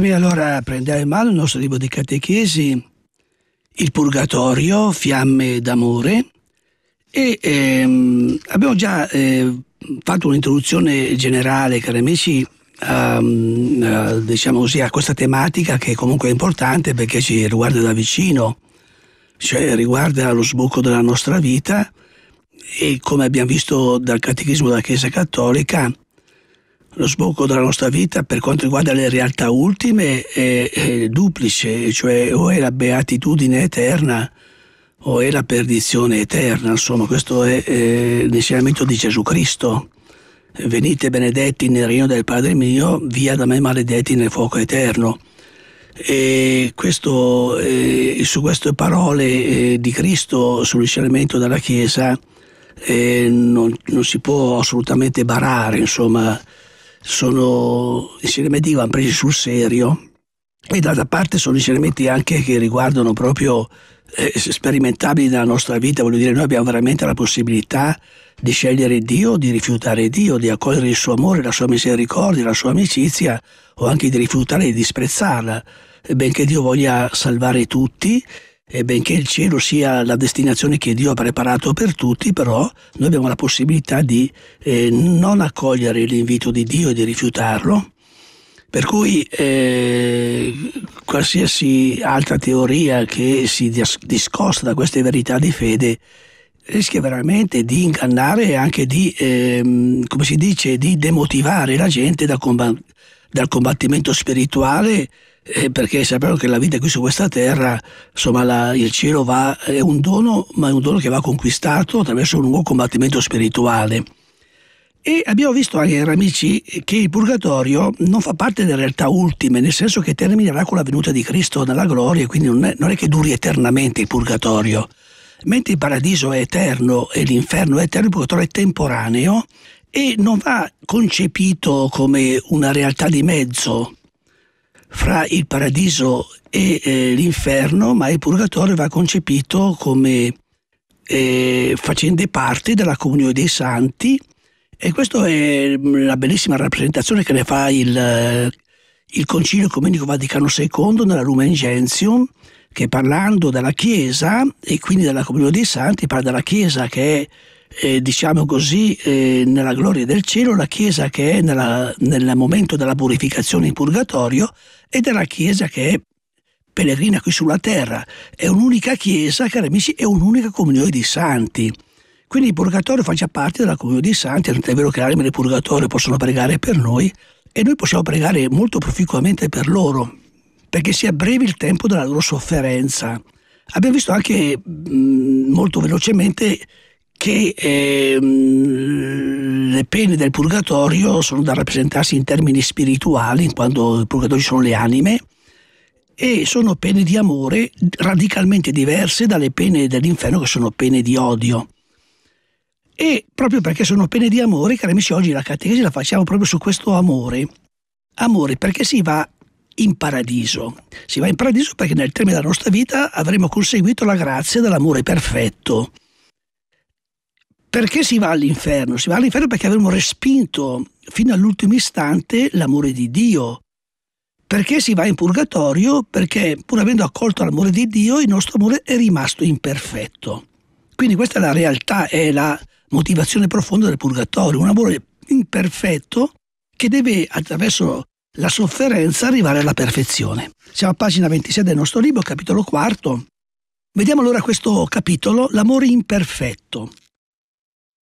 carissimi, allora prendiamo in mano il nostro libro di catechesi, Il Purgatorio, Fiamme d'amore, e ehm, abbiamo già eh, fatto un'introduzione generale, cari amici, ehm, eh, diciamo così, a questa tematica che comunque è importante perché ci riguarda da vicino, cioè riguarda lo sbocco della nostra vita e come abbiamo visto dal Catechismo della Chiesa Cattolica, lo sbocco della nostra vita per quanto riguarda le realtà ultime è, è duplice, cioè o è la beatitudine eterna o è la perdizione eterna, insomma questo è, è l'insegnamento di Gesù Cristo. Venite benedetti nel regno del Padre mio, via da me maledetti nel fuoco eterno. E questo, eh, su queste parole eh, di Cristo sull'insegnamento della Chiesa eh, non, non, si può assolutamente barare, insomma, sono insegnamenti che vanno presi sul serio e d'altra parte sono insegnamenti anche che riguardano proprio eh, sperimentabili nella nostra vita, voglio dire noi abbiamo veramente la possibilità di scegliere Dio, di rifiutare Dio, di accogliere il suo amore, la sua misericordia, la sua amicizia o anche di rifiutare e di disprezzarla, benché Dio voglia salvare tutti e benché il cielo sia la destinazione che Dio ha preparato per tutti, però noi abbiamo la possibilità di eh, non accogliere l'invito di Dio e di rifiutarlo. Per cui eh, qualsiasi altra teoria che si discosta da queste verità di fede rischia veramente di ingannare e anche di, ehm, come si dice, di demotivare la gente dal, comb- dal combattimento spirituale eh, perché sappiamo che la vita qui su questa terra, insomma, la, il cielo va, è un dono, ma è un dono che va conquistato attraverso un lungo combattimento spirituale. E abbiamo visto anche, cari amici, che il purgatorio non fa parte delle realtà ultime, nel senso che terminerà con la venuta di Cristo nella gloria, quindi non è, non è che duri eternamente il purgatorio. Mentre il paradiso è eterno e l'inferno è eterno, il purgatorio è temporaneo e non va concepito come una realtà di mezzo, fra il paradiso e eh, l'inferno, ma il purgatorio va concepito come eh, facendo parte della comunione dei santi e questa è la bellissima rappresentazione che ne fa il, il Concilio Comenico Vaticano II nella Lumen Gentium, che parlando della Chiesa e quindi della comunione dei santi, parla della Chiesa che è eh, diciamo così, eh, nella gloria del cielo, la Chiesa che è nella, nel momento della purificazione in purgatorio ed è la Chiesa che è pellegrina qui sulla terra. È un'unica Chiesa, cari amici, è un'unica comunione di santi. Quindi il purgatorio fa già parte della comunione di santi, è vero che le anime del purgatorio possono pregare per noi e noi possiamo pregare molto proficuamente per loro, perché si abbrevi il tempo della loro sofferenza. Abbiamo visto anche mh, mm, molto velocemente che eh, le pene del purgatorio sono da rappresentarsi in termini spirituali, in quanto il purgatorio sono le anime, e sono pene di amore radicalmente diverse dalle pene dell'inferno che sono pene di odio. E proprio perché sono pene di amore, cari amici, oggi la catechesi la facciamo proprio su questo amore. Amore perché si va in paradiso. Si va in paradiso perché nel termine della nostra vita avremo conseguito la grazia dell'amore perfetto perché si va all'inferno? Si va all'inferno perché avremo respinto fino all'ultimo istante l'amore di Dio. Perché si va in purgatorio? Perché pur avendo accolto l'amore di Dio il nostro amore è rimasto imperfetto. Quindi questa è la realtà, è la motivazione profonda del purgatorio, un amore imperfetto che deve attraverso la sofferenza arrivare alla perfezione. Siamo a pagina 26 del nostro libro, capitolo 4. Vediamo allora questo capitolo, l'amore imperfetto.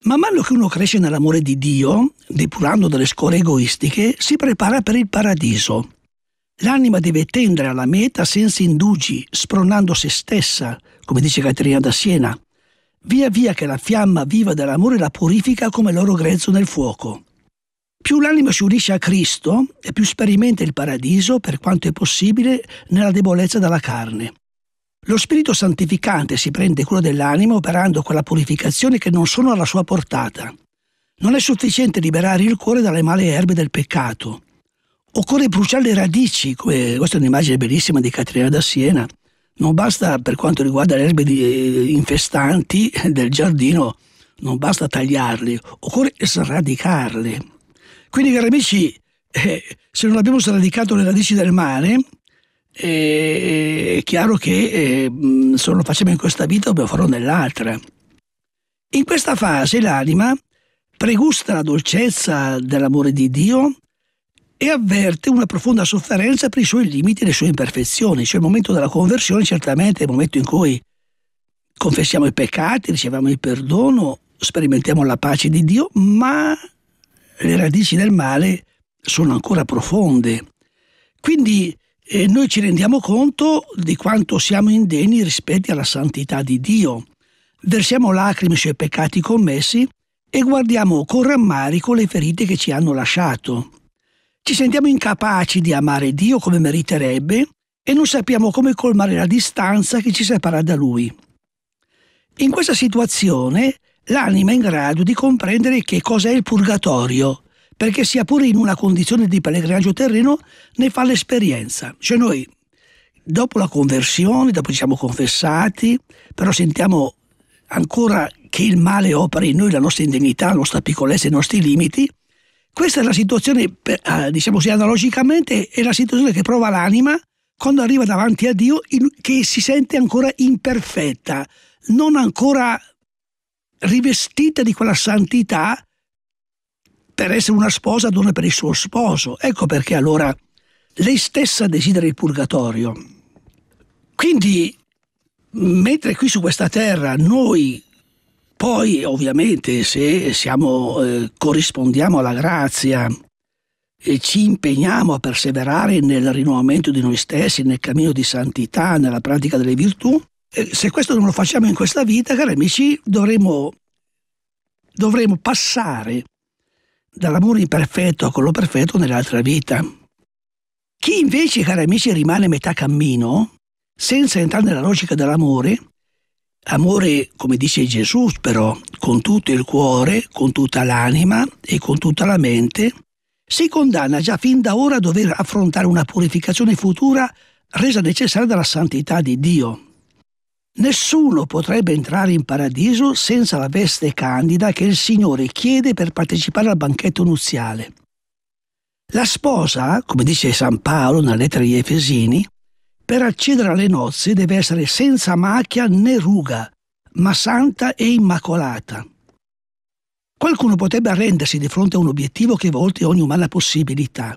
Man mano che uno cresce nell'amore di Dio, depurando dalle scorie egoistiche, si prepara per il paradiso. L'anima deve tendere alla meta senza indugi, spronando se stessa, come dice Caterina da Siena. Via via che la fiamma viva dell'amore la purifica come l'oro grezzo nel fuoco. Più l'anima si unisce a Cristo e più sperimenta il paradiso, per quanto è possibile, nella debolezza della carne. Lo Spirito Santificante si prende cura dell'anima operando quella purificazione che non sono alla sua portata. Non è sufficiente liberare il cuore dalle male erbe del peccato. Occorre bruciare le radici, come, questa è un'immagine bellissima di Caterina da Siena. Non basta per quanto riguarda le erbe eh, infestanti del giardino, non basta tagliarle, occorre sradicarle. Quindi, cari amici, eh, se non abbiamo sradicato le radici del male, è chiaro che eh, se lo facciamo in questa vita dobbiamo farlo nell'altra. In questa fase l'anima pregusta la dolcezza dell'amore di Dio e avverte una profonda sofferenza per i suoi limiti e le sue imperfezioni. Cioè il momento della conversione certamente è il momento in cui confessiamo i peccati, riceviamo il perdono, sperimentiamo la pace di Dio, ma le radici del male sono ancora profonde. Quindi eh, noi ci rendiamo conto di quanto siamo indegni rispetto alla santità di Dio. Versiamo lacrime sui peccati commessi e guardiamo con rammarico le ferite che ci hanno lasciato. Ci sentiamo incapaci di amare Dio come meriterebbe e non sappiamo come colmare la distanza che ci separa da Lui. In questa situazione l'anima è in grado di comprendere che cos'è il purgatorio perché sia pure in una condizione di pellegrinaggio terreno, ne fa l'esperienza. Cioè noi, dopo la conversione, dopo ci siamo confessati, però sentiamo ancora che il male opera in noi la nostra indennità, la nostra piccolezza, i nostri limiti, questa è la situazione, ah, diciamo così, analogicamente, è la situazione che prova l'anima quando arriva davanti a Dio, che si sente ancora imperfetta, non ancora rivestita di quella santità per essere una sposa dona per il suo sposo. Ecco perché allora lei stessa desidera il purgatorio. Quindi, mentre qui su questa terra noi poi ovviamente se siamo, eh, corrispondiamo alla grazia e ci impegniamo a perseverare nel rinnovamento di noi stessi, nel cammino di santità, nella pratica delle virtù, eh, se questo non lo facciamo in questa vita, cari amici, dovremo, dovremo passare dall'amore imperfetto a quello perfetto nell'altra vita. Chi invece, cari amici, rimane a metà cammino, senza entrare nella logica dell'amore, amore come dice Gesù però, con tutto il cuore, con tutta l'anima e con tutta la mente, si condanna già fin da ora a dover affrontare una purificazione futura resa necessaria dalla santità di Dio. Nessuno potrebbe entrare in paradiso senza la veste candida che il Signore chiede per partecipare al banchetto nuziale. La sposa, come dice San Paolo nella lettera agli Efesini, per accedere alle nozze deve essere senza macchia né ruga, ma santa e immacolata. Qualcuno potrebbe arrendersi di fronte a un obiettivo che volte ogni umana possibilità.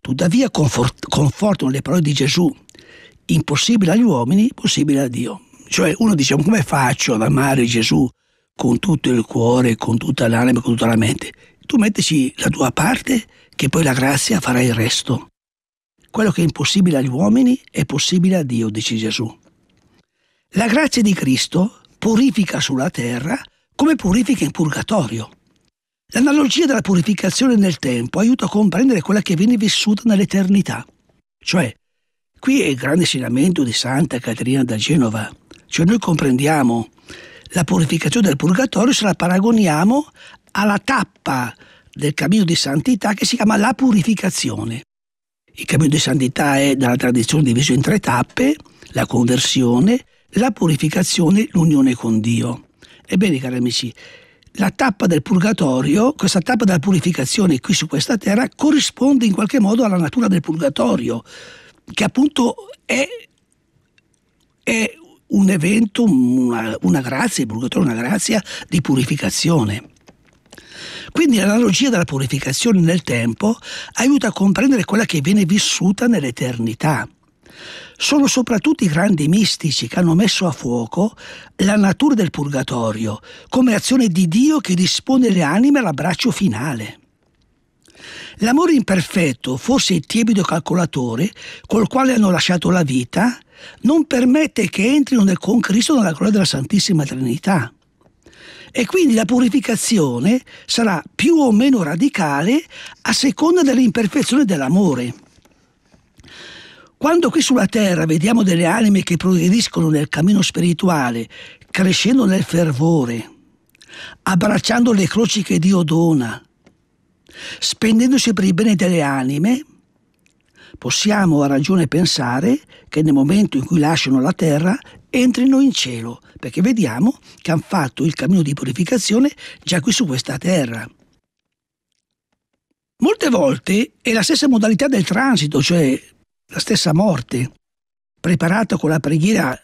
Tuttavia confort- confortano le parole di Gesù, impossibile agli uomini, possibile a Dio. Cioè uno dice, come faccio ad amare Gesù con tutto il cuore, con tutta l'anima, con tutta la mente? Tu mettici la tua parte, che poi la grazia farà il resto. Quello che è impossibile agli uomini è possibile a Dio, dice Gesù. La grazia di Cristo purifica sulla terra come purifica in purgatorio. L'analogia della purificazione nel tempo aiuta a comprendere quella che viene vissuta nell'eternità. Cioè, qui è il grande insegnamento di Santa Caterina da Genova. Cioè noi comprendiamo la purificazione del purgatorio se la paragoniamo alla tappa del cammino di santità che si chiama la purificazione. Il cammino di santità è dalla tradizione diviso in tre tappe, la conversione, la purificazione, l'unione con Dio. Ebbene, cari amici, la tappa del purgatorio, questa tappa della purificazione qui su questa terra, corrisponde in qualche modo alla natura del purgatorio, che appunto è, è un evento, una, una grazia, il purgatorio è una grazia di purificazione. Quindi l'analogia della purificazione nel tempo aiuta a comprendere quella che viene vissuta nell'eternità. Sono soprattutto i grandi mistici che hanno messo a fuoco la natura del purgatorio come azione di Dio che dispone le anime all'abbraccio finale. L'amore imperfetto, forse il tiepido calcolatore col quale hanno lasciato la vita, non permette che entrino con Cristo nella gloria della Santissima Trinità. E quindi la purificazione sarà più o meno radicale a seconda dell'imperfezione dell'amore. Quando qui sulla terra vediamo delle anime che progrediscono nel cammino spirituale, crescendo nel fervore, abbracciando le croci che Dio dona, spendendosi per il bene delle anime, possiamo a ragione pensare che nel momento in cui lasciano la terra entrino in cielo, perché vediamo che hanno fatto il cammino di purificazione già qui su questa terra. Molte volte è la stessa modalità del transito, cioè la stessa morte, preparata con la preghiera,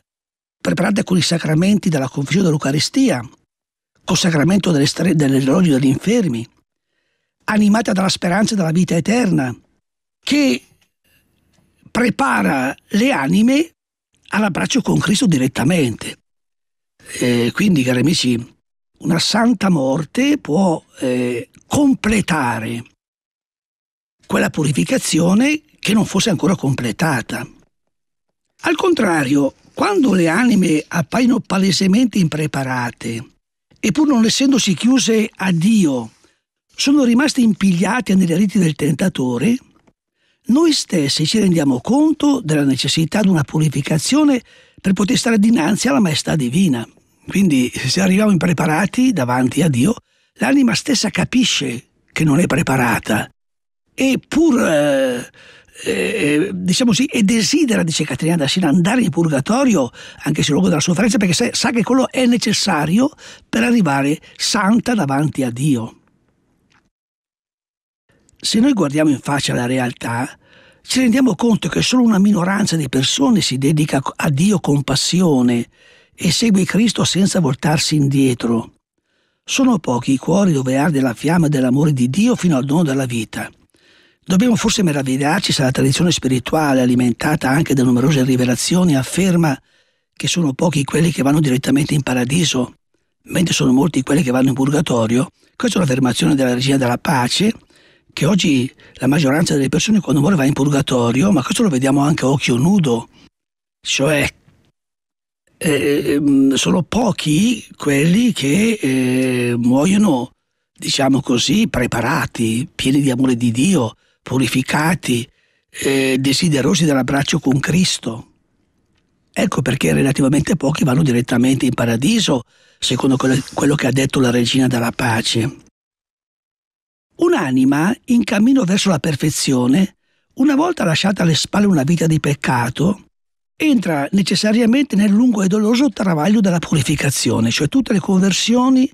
preparata con i sacramenti della confessione dell'Eucaristia, col sacramento delle, stre- delle degli infermi, animata dalla speranza della vita eterna, che prepara le anime all'abbraccio con Cristo direttamente. Eh, quindi, cari amici, una santa morte può eh, completare quella purificazione che non fosse ancora completata. Al contrario, quando le anime appaiono palesemente impreparate, e pur non essendosi chiuse a Dio, sono rimaste impigliate nelle reti del tentatore, noi stessi ci rendiamo conto della necessità di una purificazione per poter stare dinanzi alla maestà divina. Quindi se arriviamo impreparati davanti a Dio, l'anima stessa capisce che non è preparata e pur, eh, eh, eh diciamo così, e desidera, dice Caterina d'Assina, andare in purgatorio anche se luogo della sofferenza perché sa, sa che quello è necessario per arrivare santa davanti a Dio. Se noi guardiamo in faccia la realtà, ci rendiamo conto che solo una minoranza di persone si dedica a Dio con passione e segue Cristo senza voltarsi indietro. Sono pochi i cuori dove arde la fiamma dell'amore di Dio fino al dono della vita. Dobbiamo forse meravigliarci se la tradizione spirituale, alimentata anche da numerose rivelazioni, afferma che sono pochi quelli che vanno direttamente in paradiso, mentre sono molti quelli che vanno in purgatorio. Questa è un'affermazione della regina della pace, che oggi la maggioranza delle persone quando muore va in purgatorio, ma questo lo vediamo anche a occhio nudo, cioè eh, ehm, sono pochi quelli che eh, muoiono, diciamo così, preparati, pieni di amore di Dio, purificati, eh, desiderosi dell'abbraccio con Cristo. Ecco perché relativamente pochi vanno direttamente in paradiso, secondo quello che ha detto la regina della pace. Un'anima in cammino verso la perfezione, una volta lasciata alle spalle una vita di peccato, entra necessariamente nel lungo e doloroso travaglio della purificazione, cioè tutte le conversioni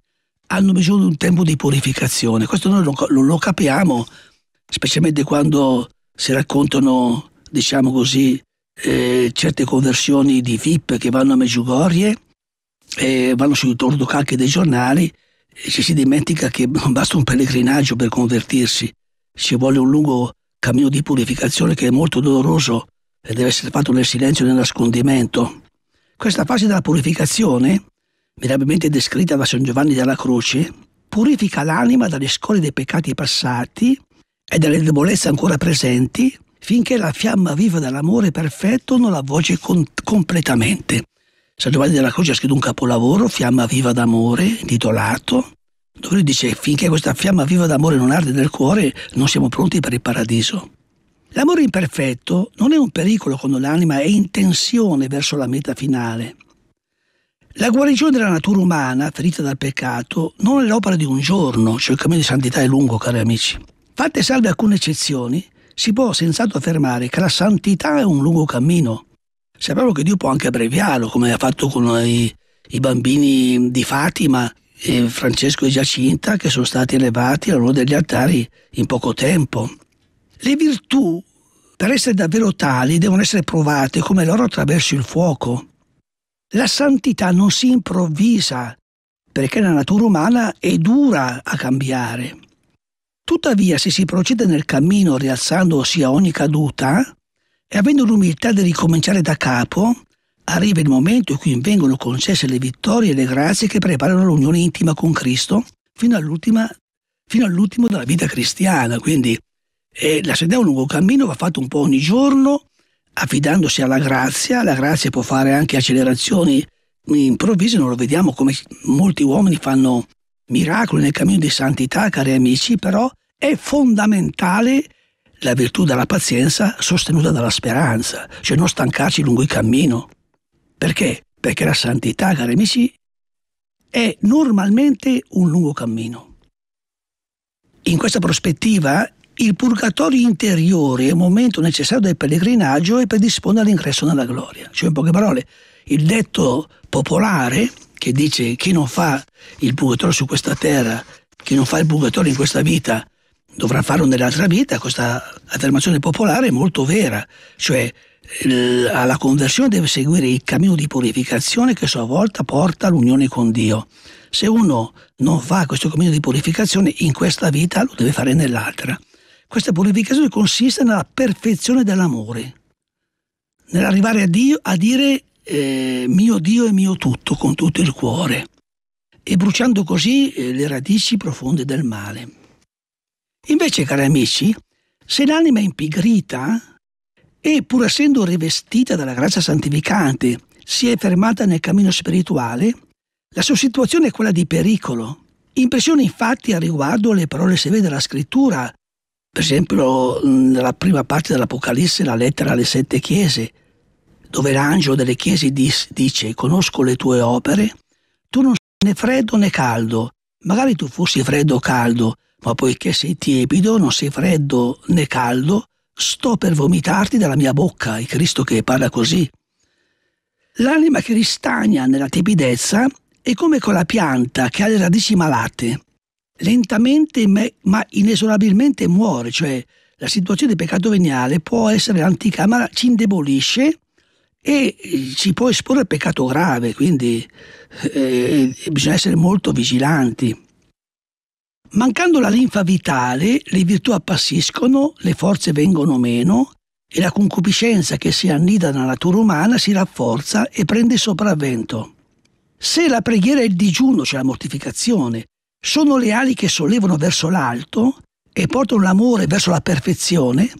hanno bisogno di un tempo di purificazione. Questo noi lo, lo, capiamo, specialmente quando si raccontano, diciamo così, eh, certe conversioni di VIP che vanno a Meggiugorie, eh, vanno sui tordocalchi dei giornali ci si dimentica che non basta un pellegrinaggio per convertirsi, ci vuole un lungo cammino di purificazione che è molto doloroso e deve essere fatto nel silenzio e nel nascondimento. Questa fase della purificazione, mirabilmente descritta da San Giovanni della Croce, purifica l'anima dalle scorie dei peccati passati e dalle debolezze ancora presenti finché la fiamma viva dell'amore perfetto non la voce con- completamente. San Giovanni della Croce ha scritto un capolavoro, Fiamma viva d'amore, intitolato, dove lui dice finché questa fiamma viva d'amore non arde nel cuore, non siamo pronti per il paradiso. L'amore imperfetto non è un pericolo quando l'anima è in tensione verso la meta finale. La guarigione della natura umana, ferita dal peccato, non è l'opera di un giorno, cioè il cammino di santità è lungo, cari amici. Fatte salve alcune eccezioni, si può senz'altro affermare che la santità è un lungo cammino, sappiamo cioè, che Dio può anche abbreviarlo, come ha fatto con i, i bambini di Fatima, e Francesco e Giacinta, che sono stati elevati all'uno degli altari in poco tempo. Le virtù, per essere davvero tali, devono essere provate come loro attraverso il fuoco. La santità non si improvvisa, perché la natura umana è dura a cambiare. Tuttavia, se si procede nel cammino rialzandosi a ogni caduta, e avendo l'umiltà di ricominciare da capo, arriva il momento in cui vengono concesse le vittorie e le grazie che preparano l'unione intima con Cristo fino, fino all'ultimo della vita cristiana. Quindi eh, la sede è un lungo cammino, va fatto un po' ogni giorno, affidandosi alla grazia. La grazia può fare anche accelerazioni improvvise, non lo vediamo come molti uomini fanno miracoli nel cammino di santità, cari amici, però è fondamentale la virtù della pazienza sostenuta dalla speranza, cioè non stancarci lungo il cammino. Perché? Perché la santità, cari amici, è normalmente un lungo cammino. In questa prospettiva, il purgatorio interiore è un momento necessario del pellegrinaggio e predispone all'ingresso nella gloria. Cioè, in poche parole, il detto popolare che dice chi non fa il purgatorio su questa terra, chi non fa il purgatorio in questa vita, dovrà farlo nell'altra vita, questa affermazione popolare è molto vera, cioè alla conversione deve seguire il cammino di purificazione che a sua volta porta all'unione con Dio. Se uno non fa questo cammino di purificazione in questa vita, lo deve fare nell'altra. Questa purificazione consiste nella perfezione dell'amore, nell'arrivare a Dio a dire eh, mio Dio e mio tutto con tutto il cuore e bruciando così eh, le radici profonde del male. Invece, cari amici, se l'anima è impigrita e pur essendo rivestita dalla grazia santificante si è fermata nel cammino spirituale, la sua situazione è quella di pericolo. Impressione infatti a riguardo le parole severe della scrittura, per esempio nella prima parte dell'Apocalisse, la lettera alle sette chiese, dove l'angelo delle chiese dice conosco le tue opere, tu non sei né freddo né caldo, magari tu fossi freddo o caldo, ma poiché sei tiepido, non sei freddo né caldo, sto per vomitarti dalla mia bocca, è Cristo che parla così. L'anima che ristagna nella tepidezza è come quella pianta che ha le radici malate. Lentamente ma inesorabilmente muore, cioè la situazione di peccato veniale può essere l'anticamera, ci indebolisce e ci eh, può esporre al peccato grave, quindi eh, eh bisogna essere molto vigilanti. Mancando la linfa vitale, le virtù appassiscono, le forze vengono meno e la concupiscenza che si annida nella natura umana si rafforza e prende sopravvento. Se la preghiera e il digiuno, cioè la mortificazione, sono le ali che sollevano verso l'alto e portano l'amore verso la perfezione,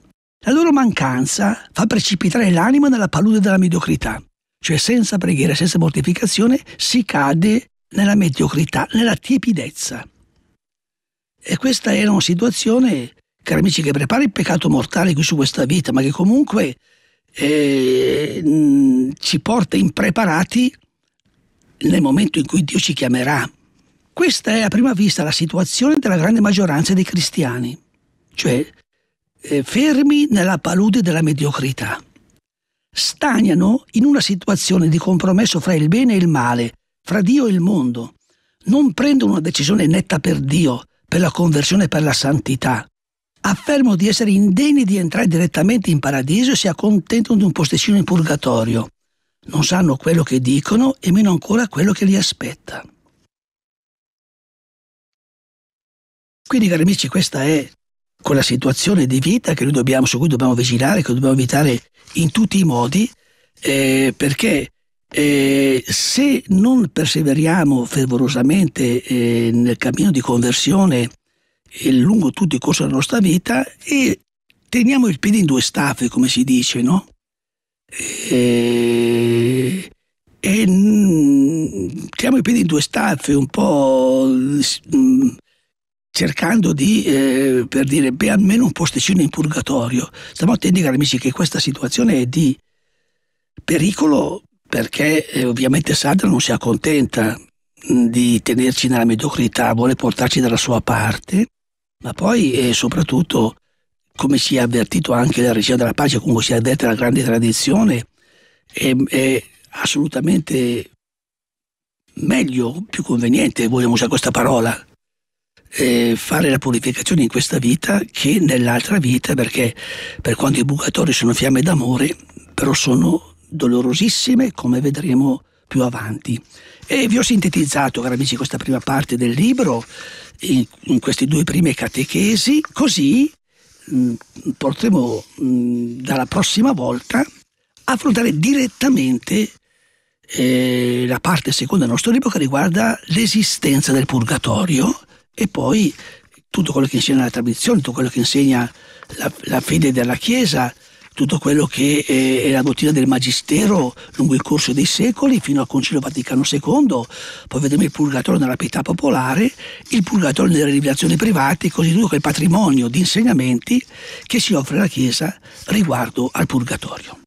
la loro mancanza fa precipitare l'anima nella palude della mediocrità. Cioè senza preghiera, senza mortificazione, si cade nella mediocrità, nella tiepidezza. E questa era una situazione, cari amici, che prepara il peccato mortale qui su questa vita, ma che comunque eh, ci porta impreparati nel momento in cui Dio ci chiamerà. Questa è a prima vista la situazione della grande maggioranza dei cristiani, cioè eh, fermi nella palude della mediocrità. Stagnano in una situazione di compromesso fra il bene e il male, fra Dio e il mondo. Non prendono una decisione netta per Dio, per la conversione e per la santità. Affermo di essere indegni di entrare direttamente in paradiso e si accontentano di un posticino in purgatorio. Non sanno quello che dicono e meno ancora quello che li aspetta. Quindi, cari amici, questa è quella situazione di vita dobbiamo, su cui dobbiamo vigilare, che dobbiamo evitare in tutti i modi, eh, perché eh, se non perseveriamo fervorosamente eh, nel cammino di conversione eh, lungo tutto il corso della nostra vita e teniamo il piede in due staffe, come si dice, no? Eh, e, e mh, teniamo i piedi in due staffe un po' mh, mm, cercando di, eh, per dire, beh, almeno un posticino in purgatorio. stavolta indica amici, che questa situazione è di pericolo perché eh, ovviamente Sandra non si accontenta mm, di tenerci nella mediocrità, vuole portarci dalla sua parte, ma poi e eh, soprattutto, come si è avvertito anche la regia della pace, comunque si è detta la grande tradizione, è, è assolutamente meglio, più conveniente, vogliamo usare questa parola, eh, fare la purificazione in questa vita che nell'altra vita, perché per quanto i bucatori sono fiamme d'amore, però sono dolorosissime, come vedremo più avanti. E vi ho sintetizzato, cari amici, questa prima parte del libro in, in queste due prime catechesi, così mh, mm, potremo mh, mm, dalla prossima volta affrontare direttamente eh, la parte seconda del nostro libro che riguarda l'esistenza del purgatorio e poi tutto quello che insegna la tradizione, tutto quello che insegna la, la fede della Chiesa tutto quello che eh, è la dottrina del Magistero lungo il corso dei secoli fino al Concilio Vaticano II, poi vedremo il purgatorio nella pietà popolare, il purgatorio nelle rivelazioni private, così tutto quel patrimonio di insegnamenti che si offre alla Chiesa riguardo al purgatorio.